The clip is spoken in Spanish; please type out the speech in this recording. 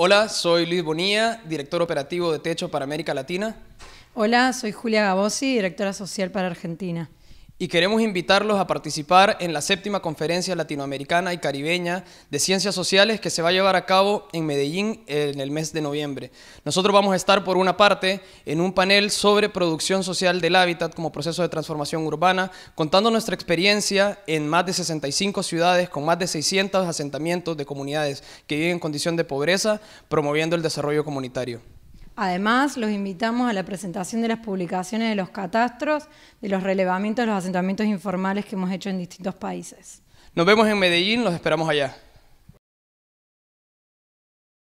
Hola, soy Luis Bonilla, director operativo de Techo para América Latina. Hola, soy Julia Gabosi, directora social para Argentina y queremos invitarlos a participar en la séptima conferencia latinoamericana y caribeña de ciencias sociales que se va a llevar a cabo en Medellín en el mes de noviembre. Nosotros vamos a estar por una parte en un panel sobre producción social del hábitat como proceso de transformación urbana, contando nuestra experiencia en más de 65 ciudades con más de 600 asentamientos de comunidades que viven en condición de pobreza, promoviendo el desarrollo comunitario. Además, los invitamos a la presentación de las publicaciones de los catastros, de los relevamientos de los asentamientos informales que hemos hecho en distintos países. Nos vemos en Medellín, los esperamos allá.